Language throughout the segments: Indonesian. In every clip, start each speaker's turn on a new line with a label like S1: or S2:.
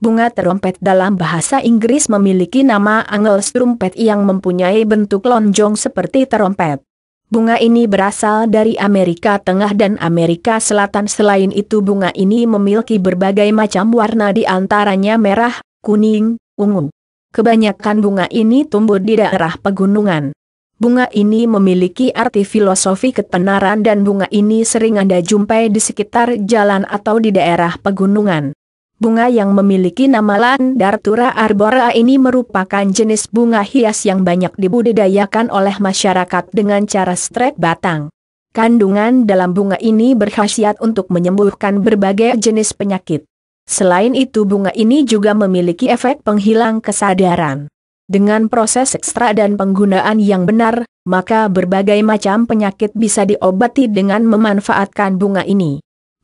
S1: Bunga terompet dalam bahasa Inggris memiliki nama angel trumpet yang mempunyai bentuk lonjong seperti terompet. Bunga ini berasal dari Amerika Tengah dan Amerika Selatan. Selain itu bunga ini memiliki berbagai macam warna di antaranya merah, kuning, ungu. Kebanyakan bunga ini tumbuh di daerah pegunungan. Bunga ini memiliki arti filosofi ketenaran dan bunga ini sering Anda jumpai di sekitar jalan atau di daerah pegunungan. Bunga yang memiliki nama Landartura arbora ini merupakan jenis bunga hias yang banyak dibudidayakan oleh masyarakat dengan cara strek batang. Kandungan dalam bunga ini berkhasiat untuk menyembuhkan berbagai jenis penyakit. Selain itu bunga ini juga memiliki efek penghilang kesadaran. Dengan proses ekstra dan penggunaan yang benar, maka berbagai macam penyakit bisa diobati dengan memanfaatkan bunga ini.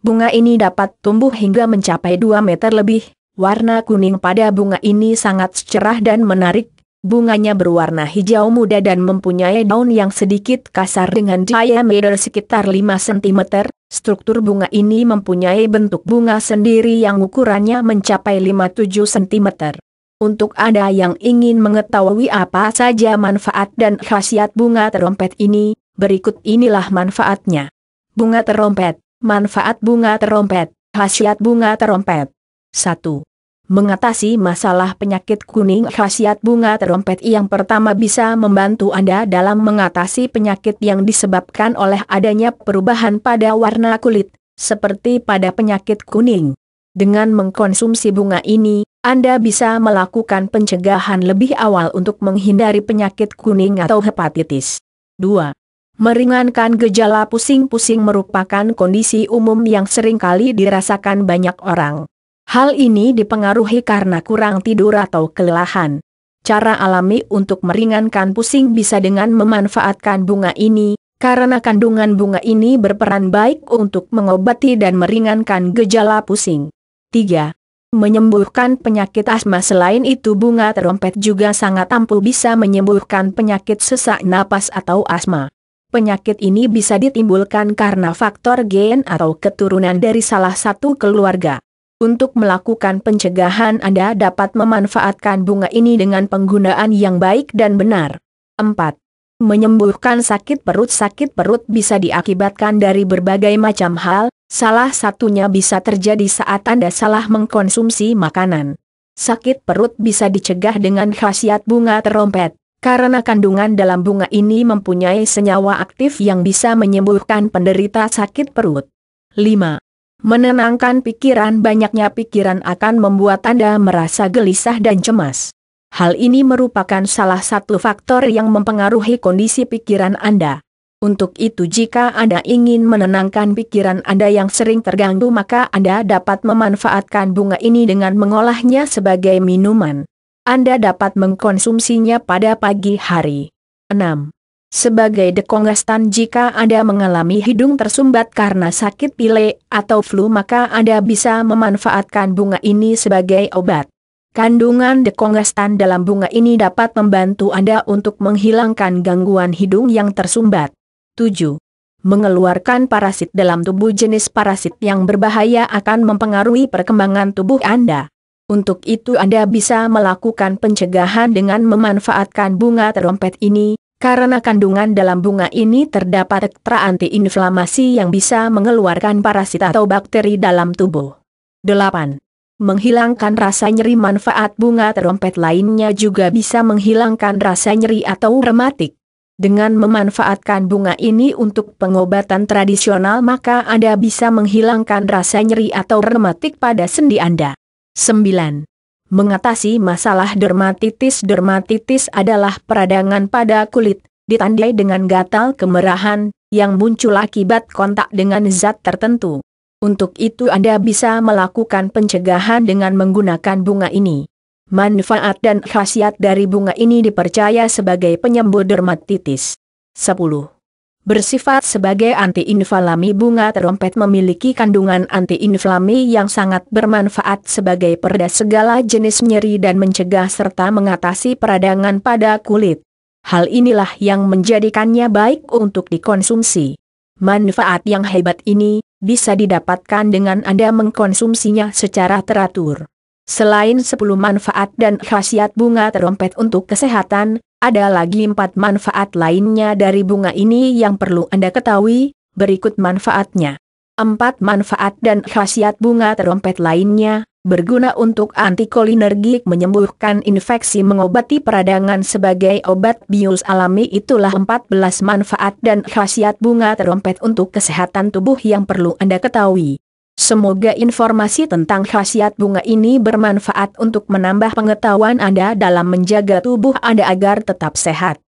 S1: Bunga ini dapat tumbuh hingga mencapai 2 meter lebih. Warna kuning pada bunga ini sangat cerah dan menarik. Bunganya berwarna hijau muda dan mempunyai daun yang sedikit kasar dengan diameter sekitar 5 cm. Struktur bunga ini mempunyai bentuk bunga sendiri yang ukurannya mencapai 5-7 cm. Untuk ada yang ingin mengetahui apa saja manfaat dan khasiat bunga terompet ini, berikut inilah manfaatnya. Bunga terompet Manfaat bunga terompet, khasiat bunga terompet. 1. Mengatasi masalah penyakit kuning khasiat bunga terompet yang pertama bisa membantu Anda dalam mengatasi penyakit yang disebabkan oleh adanya perubahan pada warna kulit, seperti pada penyakit kuning. Dengan mengkonsumsi bunga ini, Anda bisa melakukan pencegahan lebih awal untuk menghindari penyakit kuning atau hepatitis. 2. Meringankan gejala pusing-pusing merupakan kondisi umum yang sering kali dirasakan banyak orang. Hal ini dipengaruhi karena kurang tidur atau kelelahan. Cara alami untuk meringankan pusing bisa dengan memanfaatkan bunga ini, karena kandungan bunga ini berperan baik untuk mengobati dan meringankan gejala pusing. 3. Menyembuhkan penyakit asma Selain itu bunga terompet juga sangat ampuh bisa menyembuhkan penyakit sesak napas atau asma. Penyakit ini bisa ditimbulkan karena faktor gen atau keturunan dari salah satu keluarga. Untuk melakukan pencegahan Anda dapat memanfaatkan bunga ini dengan penggunaan yang baik dan benar. 4. Menyembuhkan sakit perut Sakit perut bisa diakibatkan dari berbagai macam hal, salah satunya bisa terjadi saat Anda salah mengkonsumsi makanan. Sakit perut bisa dicegah dengan khasiat bunga terompet. Karena kandungan dalam bunga ini mempunyai senyawa aktif yang bisa menyembuhkan penderita sakit perut. 5. Menenangkan pikiran banyaknya pikiran akan membuat Anda merasa gelisah dan cemas. Hal ini merupakan salah satu faktor yang mempengaruhi kondisi pikiran Anda. Untuk itu jika Anda ingin menenangkan pikiran Anda yang sering terganggu maka Anda dapat memanfaatkan bunga ini dengan mengolahnya sebagai minuman. Anda dapat mengkonsumsinya pada pagi hari. 6. Sebagai dekongestan jika Anda mengalami hidung tersumbat karena sakit pilek atau flu maka Anda bisa memanfaatkan bunga ini sebagai obat. Kandungan dekongestan dalam bunga ini dapat membantu Anda untuk menghilangkan gangguan hidung yang tersumbat. 7. Mengeluarkan parasit dalam tubuh jenis parasit yang berbahaya akan mempengaruhi perkembangan tubuh Anda. Untuk itu Anda bisa melakukan pencegahan dengan memanfaatkan bunga terompet ini, karena kandungan dalam bunga ini terdapat ekstra antiinflamasi yang bisa mengeluarkan parasit atau bakteri dalam tubuh. 8. Menghilangkan rasa nyeri manfaat bunga terompet lainnya juga bisa menghilangkan rasa nyeri atau rematik. Dengan memanfaatkan bunga ini untuk pengobatan tradisional maka Anda bisa menghilangkan rasa nyeri atau rematik pada sendi Anda. 9. Mengatasi masalah dermatitis Dermatitis adalah peradangan pada kulit, ditandai dengan gatal kemerahan, yang muncul akibat kontak dengan zat tertentu. Untuk itu Anda bisa melakukan pencegahan dengan menggunakan bunga ini. Manfaat dan khasiat dari bunga ini dipercaya sebagai penyembuh dermatitis. 10 bersifat sebagai antiinflami bunga terompet memiliki kandungan antiinflami yang sangat bermanfaat sebagai pereda segala jenis nyeri dan mencegah serta mengatasi peradangan pada kulit. Hal inilah yang menjadikannya baik untuk dikonsumsi. Manfaat yang hebat ini bisa didapatkan dengan Anda mengkonsumsinya secara teratur. Selain 10 manfaat dan khasiat bunga terompet untuk kesehatan, ada lagi 4 manfaat lainnya dari bunga ini yang perlu Anda ketahui, berikut manfaatnya. 4 manfaat dan khasiat bunga terompet lainnya, berguna untuk antikolinergik menyembuhkan infeksi mengobati peradangan sebagai obat bius alami itulah 14 manfaat dan khasiat bunga terompet untuk kesehatan tubuh yang perlu Anda ketahui. Semoga informasi tentang khasiat bunga ini bermanfaat untuk menambah pengetahuan Anda dalam menjaga tubuh Anda agar tetap sehat.